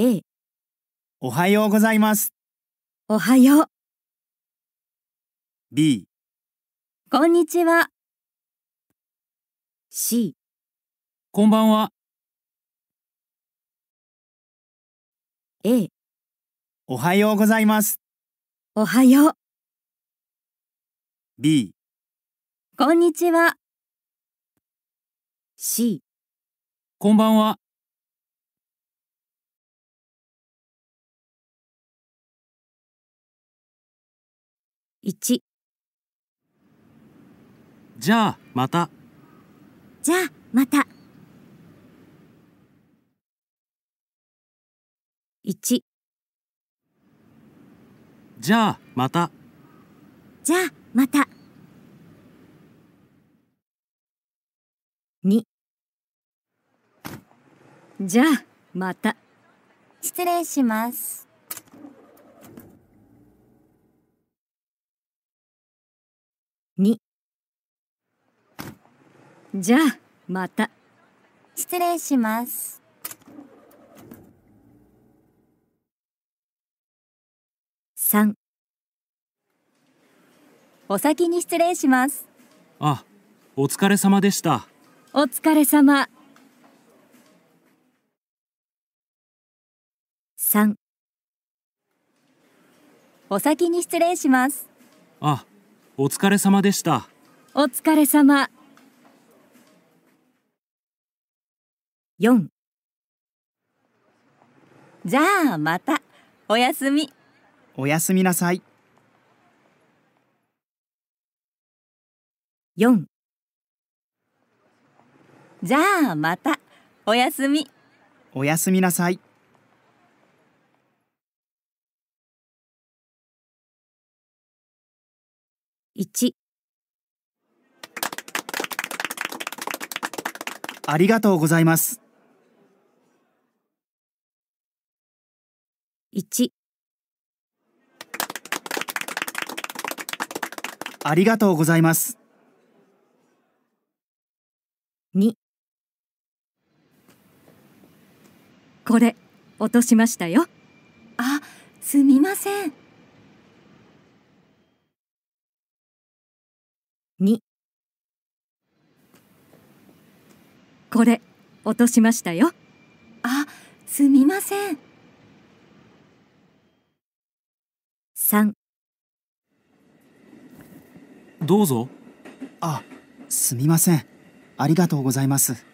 A おはようございますおはよう B こんにちは C こんばんは A おはようございますおはよう B こんにちは C こんばんは1じゃあまたじゃあまた1じゃあまたじゃあまた2じゃあまた失礼しますじゃあまた失礼します3お先に失礼しますあお疲れ様でしたお疲れ様三。お先に失礼しますあお疲れ様でしたお疲れ様4じゃあまたおやすみおやすみなさい4じゃあまたおやすみおやすみなさい1ありがとうございます。1ありがとうございます2これ落としましたよあすみません2これ落としましたよあすみません3どうぞあすみませんありがとうございます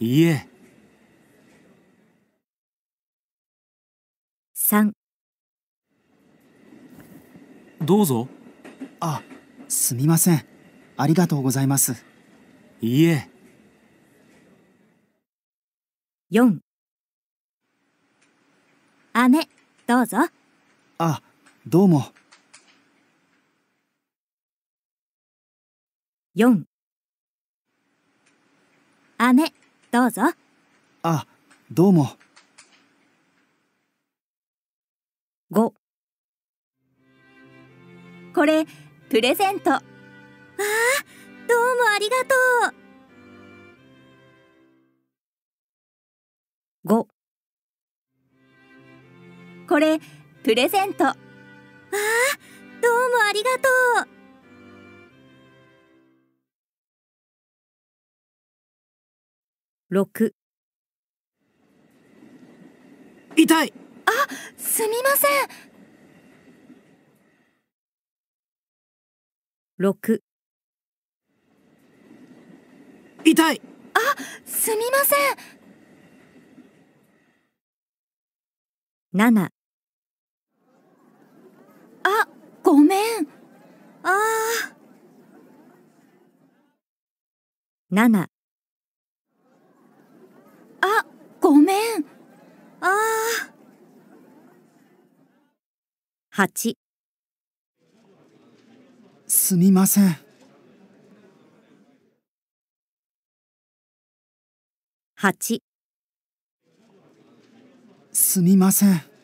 いいえ3どうぞあすみませんありがとうございますいいえ4姉どうぞあどうも。4姉、どうぞ。あ、どうも。五。これ、プレゼント。わあ、どうもありがとう。5これ、プレゼント。あどうもありがとう六。痛いあすみません六。痛いあすみません七。七。あごめんああ8すみません八。すみません